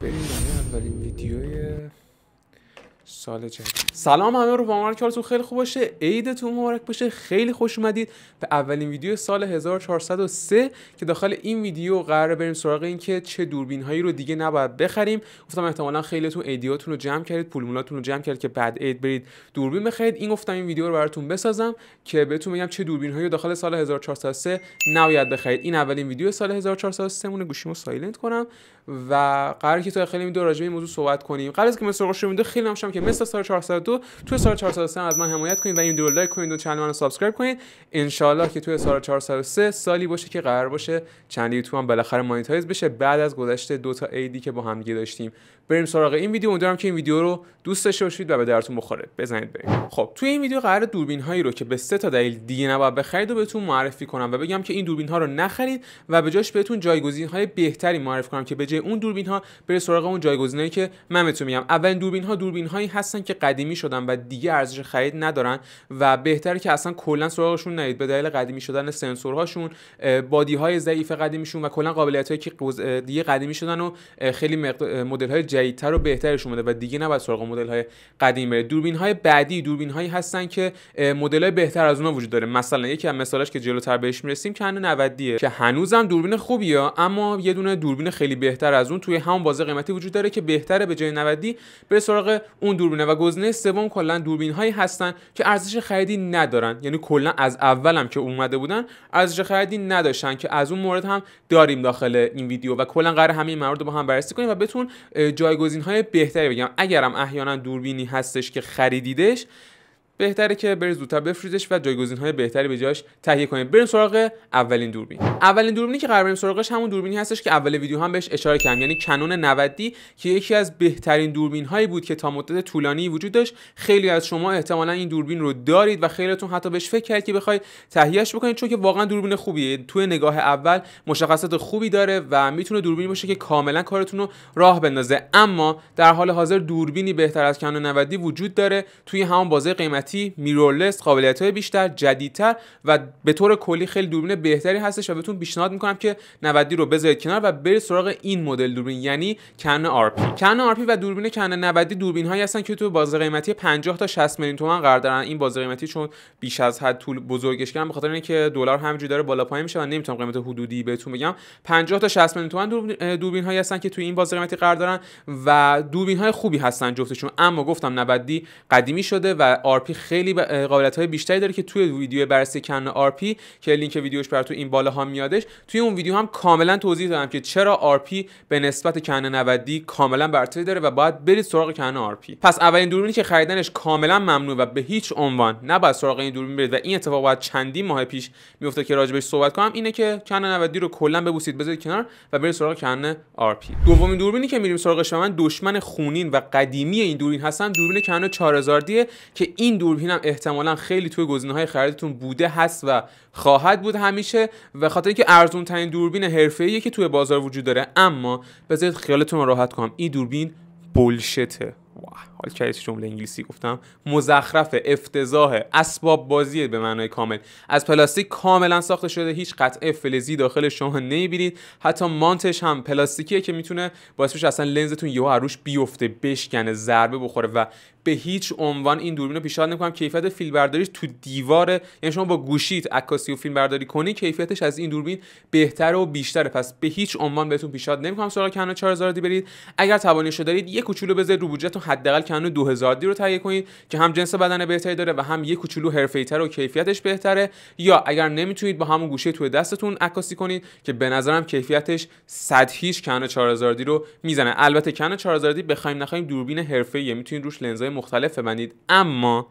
بریم برای اولین ویدیوی سال جدید سلام همه رو با کارتون خیلی خوب باشه عیدتون مبارک باشه خیلی خوش اومدید به اولین ویدیو سال 1403 که داخل این ویدیو قراره بریم سراغ این که چه دوربین هایی رو دیگه نباید بخریم گفتم احتمالا خیلیتون ایدیاتون رو جمع کردید پولمولاتون رو جمع کردید که بعد عید برید دوربین بخرید این گفتم این ویدیو رو براتون بسازم که بهتون بگم چه دوربین هایی رو داخل سال 1403 نباید بخرید این اولین ویدیو سال 1403 مون گوشیمو سایلنت کنم و قراره که تو خیلی این ویدیو راجع به این موضوع صحبت کنیم قبل از که من میده خیلی هم که مثل سال 402 توی سال 403 از من حمایت کنید و این دور لایک کنید و چنل منو سابسکرایب کنید انشالله که توی سال 403 سالی باشه که قرار باشه چند یوتیوب هم بالاخره مانیتایز بشه بعد از گذشت دو تا ایدی که با هم داشتیم بریم سراغ این ویدیو امیدوارم که این ویدیو رو دوست داشته باشید و به درتون بخوره بزنید بریم خب توی این ویدیو قرار دوربین هایی رو که به سه تا دلیل دیگه نباید بخرید و بهتون معرفی کنم و بگم که این دوربین ها رو نخرید و به جاش بهتون جایگزین های بهتری معرفی کنم که به جای اون دوربین ها بره سراغ اون هایی که من بهتون میگم اولین دوربین ها دوربین هایی هستن که قدیمی شدن و دیگه ارزش خرید ندارن و بهتره که اصلا کلا سراغشون نرید به دلیل قدیمی شدن سنسورهاشون بادی های ضعیف قدیمیشون و کلا قابلیت هایی که دیگه قدیمی شدن و خیلی مدل های جدیدتر و بهترش اومده و دیگه نباید سراغ مدل های قدیم بره دوربین های بعدی دوربین هایی هستن که مدل های بهتر از اونها وجود داره مثلا یکی از مثالاش که جلوتر بهش میرسیم کن 90 که هنوزم دوربین خوبیه اما یه دونه دوربین خیلی بهتر از اون توی همون بازه قیمتی وجود داره که بهتره به جای 90 به سراغ اون دوربینه و گزینه سوم کلا دوربین هایی هستن که ارزش خریدی ندارن یعنی کلا از اولم که اومده بودن ارزش خریدی نداشتن که از اون مورد هم داریم داخل این ویدیو و کلا قرار همین این رو با هم بررسی کنیم و بتون جای جایگزین های بهتری بگم اگرم احیانا دوربینی هستش که خریدیدش بهتره که بری زودتر بفریزش و جایگزین های بهتری به جاش تهیه کنید بریم سراغ اولین دوربین اولین دوربینی که قرار بریم سراغش همون دوربینی هستش که اول ویدیو هم بهش اشاره کردم یعنی کنون 90 که یکی از بهترین دوربین هایی بود که تا مدت طولانی وجود داشت خیلی از شما احتمالا این دوربین رو دارید و خیلیتون حتی بهش فکر کردید که بخوای تهیهش بکنید چون که واقعا دوربین خوبیه توی نگاه اول مشخصات خوبی داره و میتونه دوربینی باشه که کاملا کارتون رو راه بندازه اما در حال حاضر دوربینی بهتر از کنون 90 وجود داره توی همون بازه قیمتی سرعتی میرورلس قابلیت های بیشتر جدیدتر و به طور کلی خیلی دوربین بهتری هستش و بهتون پیشنهاد میکنم که 90 رو بذارید کنار و برید سراغ این مدل دوربین یعنی کن آرپی کن آرپی و دوربین کن 90 دوربین هایی هستن که تو بازار قیمتی 50 تا 60 میلیون تومان قرار دارن این بازار قیمتی چون بیش از حد طول بزرگش کردن به خاطر اینکه دلار همینجوری داره بالا پایین میشه و نمیتونم قیمت حدودی بهتون بگم 50 تا 60 میلیون تومان دوربین هایی هستن که تو این بازار قیمتی قرار دارن و دوربین های خوبی هستن جفتشون اما گفتم 90 قدیمی شده و آرپی خیلی قابلیت های بیشتری داره که توی ویدیو بررسی کن آرپی که لینک ویدیوش تو این بالا ها میادش توی اون ویدیو هم کاملا توضیح دادم که چرا آرپی به نسبت کن 90 کاملا برتری داره و باید برید سراغ کن آرپی پس اولین دوربینی که خریدنش کاملا ممنوع و به هیچ عنوان نباید سراغ این دوربین برید و این اتفاق باید چندین ماه پیش میفته که راجبش صحبت کنم اینه که کن 90 رو کلا ببوسید بذارید کنار و برید سراغ کن آرپی دومین دوربینی که میریم سراغش من دشمن خونین و قدیمی این دوربین هستن دوربین کن 4000 که این دوربین دوربین هم احتمالا خیلی توی های خریدتون بوده هست و خواهد بود همیشه و خاطر اینکه ارزون ترین دوربین حرفه‌ایه که توی بازار وجود داره اما بذارید خیالتون راحت کنم این دوربین بولشته حال که جمله انگلیسی گفتم مزخرف افتضاح اسباب بازی به معنای کامل از پلاستیک کاملا ساخته شده هیچ قطعه فلزی داخل شما نمیبینید حتی مانتش هم پلاستیکیه که میتونه باعث اصلا لنزتون یهو عروش بیفته بشکنه ضربه بخوره و به هیچ عنوان این دوربین رو پیشنهاد نمیکنم کیفیت فیلم برداریش تو دیواره یعنی شما با گوشیت عکاسی و فیلم برداری کنی کیفیتش از این دوربین بهتر و بیشتره پس به هیچ عنوان بهتون پیشنهاد نمیکنم سراغ کنون 4000 دی برید اگر توانیشو دارید یه کوچولو بذارید رو بودجهتون حداقل کنون 2000 دی رو تهیه کنید که هم جنس بدن بهتری داره و هم یه کوچولو حرفه‌ای‌تر و کیفیتش بهتره یا اگر نمیتونید با همون گوشی تو دستتون عکاسی کنید که به نظرم کیفیتش صد هیچ کنون 4000 دی رو میزنه البته کنون 4000 دی بخوایم نخوایم دوربین حرفه‌ایه میتونید روش لنزای مختلف ببندید اما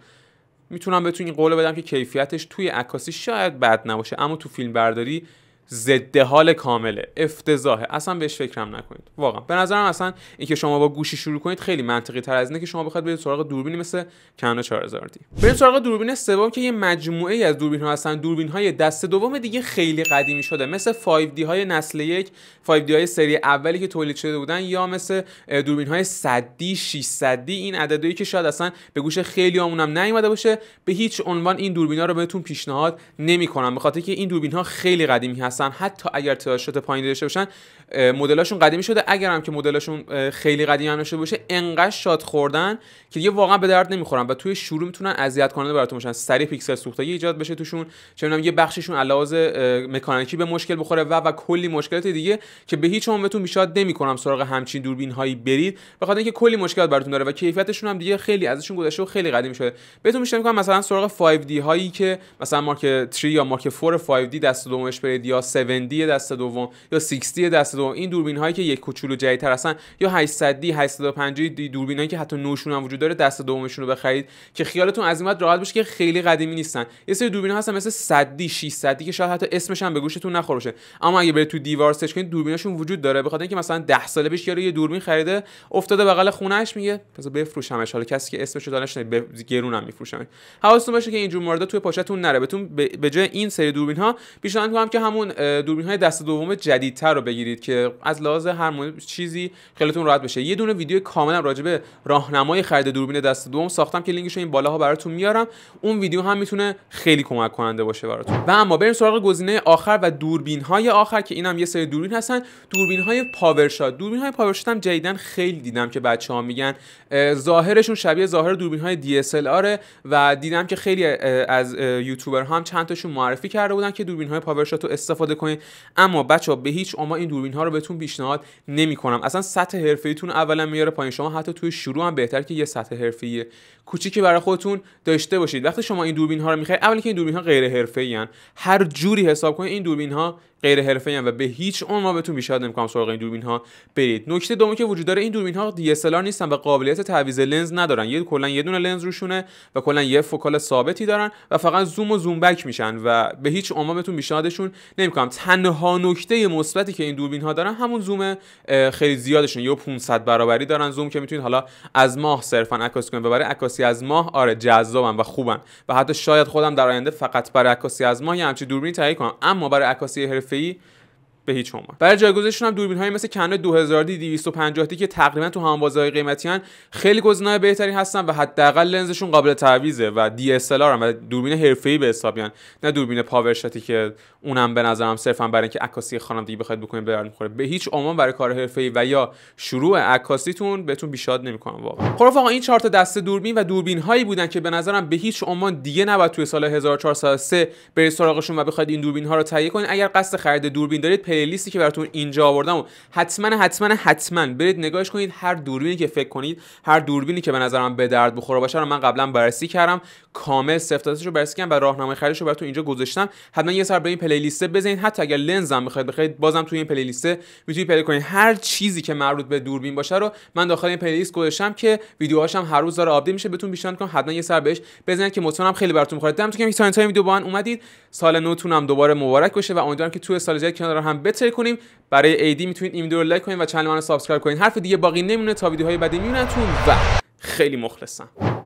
میتونم بهتون این قول بدم که کیفیتش توی عکاسی شاید بد نباشه اما تو فیلم برداری ضد حال کامله افتضاحه اصلا بهش فکرم نکنید واقعا به نظرم اصلا اینکه شما با گوشی شروع کنید خیلی منطقی تر از اینه که شما بخواید برید سراغ دوربینی مثل کنا 4000 دی برید سراغ دوربین سوم که یه مجموعه ای از دوربین ها هستن دوربین های دست دوم دیگه خیلی قدیمی شده مثل 5D های نسل یک 5D های سری اولی که تولید شده بودن یا مثل دوربین های 100D 600D این عددی که شاید اصلا به گوش خیلی هم نیومده باشه به هیچ عنوان این دوربین ها رو بهتون پیشنهاد نمیکنم به خاطر که این دوربین ها خیلی قدیمی هستن هستن حتی اگر شده پایین داشته باشن مدلاشون قدیمی شده اگر هم که مدلاشون خیلی قدیمی هم نشده باشه انقدر شاد خوردن که دیگه واقعا به درد نمیخورن و توی شروع میتونن اذیت کننده براتون باشن سری پیکسل سوختگی ایجاد بشه توشون چه میدونم یه بخششون علاوه مکانیکی به مشکل بخوره و و کلی مشکلات دیگه که به هیچ عنوان میشاد نمیکنم سراغ همچین دوربین هایی برید بخاطر اینکه کلی مشکلات براتون داره و کیفیتشون هم دیگه خیلی ازشون گذشته و خیلی قدیمی شده بهتون میشه میگم مثلا سراغ 5D هایی که مثلا مارک 3 یا مارک 4 5D دست دومش برید یا 70 دست دوم یا 60 دست دوم این دوربین هایی که یک کوچولو جدیدتر هستن یا 800 دی 850 دی دوربین هایی که حتی نوشون هم وجود داره دست دومشون رو بخرید که خیالتون از این راحت بشه که خیلی قدیمی نیستن یه سری دوربین ها هستن مثل 100 دی 600 دی که شاید حتی اسمش هم به گوشتون نخوره باشه اما اگه برید تو دیوار سرچ کنید دوربیناشون وجود داره بخاطر اینکه مثلا 10 سال پیش یارو یه دوربین خریده افتاده بغل خونهش میگه پس بفروشمش حالا کسی که اسمش رو دانش به گرونم میفروشم حواستون باشه که اینجور مورد توی پاشتون نره بهتون به جای این سری دوربین ها پیشنهاد میکنم که همون دوربین های دست دوم جدیدتر رو بگیرید که از لحاظ هر چیزی خیلیتون راحت بشه یه دونه ویدیو کاملا راجع به راهنمای خرید دوربین دست دوم ساختم که لینکش این بالاها براتون میارم اون ویدیو هم میتونه خیلی کمک کننده باشه براتون و اما بریم سراغ گزینه آخر و دوربین های آخر که اینم یه سری دوربین هستن دوربین های پاورشات دوربین های پاورشات هم جدیدن خیلی دیدم که بچه ها میگن ظاهرشون شبیه ظاهر دوربین های اس و دیدم که خیلی از یوتیوبر هم چند تاشون معرفی کرده بودن که دوربین های پاورشات رو استفاده استفاده کنید اما بچه ها به هیچ اما این دوربین ها رو بهتون پیشنهاد نمی کنم اصلا سطح ایتون اولا میاره پایین شما حتی توی شروع هم بهتر که یه سطح حرفه‌ای کوچیکی برای خودتون داشته باشید وقتی شما این دوربین ها رو میخواید اولی که این دوربین ها غیر حرفه‌ای هر جوری حساب کنید این دوربین ها غیر حرفه‌ای و به هیچ عنوان بهتون پیشنهاد نمیکنم سراغ این دوربین ها برید نکته دوم که وجود داره این دوربین ها DSLR نیستن و قابلیت تعویض لنز ندارن یه کلا یه دونه لنز روشونه و کلا یه فوکال ثابتی دارن و فقط زوم و زوم بک میشن و به هیچ عنوان بهتون پیشنهادشون نمی میکنم تنها نکته مثبتی که این دوربین ها دارن همون زوم خیلی زیادشون یا 500 برابری دارن زوم که میتونید حالا از ماه صرفا عکاسی کنید و برای عکاسی از ماه آره جذابن و خوبن و حتی شاید خودم در آینده فقط برای عکاسی از ماه یا همچین دوربین تهیه کنم اما برای عکاسی حرفه‌ای به هیچ عنوان برای جایگزینشون هم دوربین های مثل کانن 2000 دی 250 دی که تقریبا تو هم بازار قیمتی هن خیلی گزینه‌های بهتری هستن و حداقل لنزشون قابل تعویضه و دی اس هم دوربین حرفه‌ای به حساب نه دوربین پاور شاتی که اونم به نظرم صرفا برای اینکه عکاسی خانوادگی بخواید بکنید به میخوره به هیچ عنوان برای کار حرفه‌ای و یا شروع تون بهتون بیشاد نمیکنه. واقعا خب آقا این چهار تا دسته دوربین و دوربین هایی بودن که به نظرم به هیچ عنوان دیگه نباید توی سال 1403 برید سراغشون و بخواید این دوربین ها رو تهیه کنید اگر قصد خرید دوربین دارید پلیلیستی که براتون اینجا آوردم حتما حتما حتما برید نگاهش کنید هر دوربینی که فکر کنید هر دوربینی که به نظرم به درد بخوره باشه رو من قبلا بررسی کردم کامل سفتاتش رو بررسی کردم و راهنمای خریدش رو براتون اینجا گذاشتم حتما یه سر به این پلی بزنید حتی اگر هم بخواید بخرید بازم توی این پلی لیست میتونید پیدا کنید هر چیزی که مربوط به دوربین باشه رو من داخل این پلیلیست گذاشتم که ویدیوهاش هم هر روز داره آپدیت میشه بهتون پیشنهاد کنم حتما یه سر بهش بزنید که مطمئنم خیلی براتون میخوره دمتون که تا این ویدیو با من اومدید سال هم دوباره مبارک باشه و امیدوارم که توی سال جدید کنار هم بتر کنیم برای ایدی میتونید این ویدیو رو لایک کنید و چنل منو سابسکرایب کنید حرف دیگه باقی نمونه تا ویدیوهای بعدی میبینمتون و خیلی مخلصم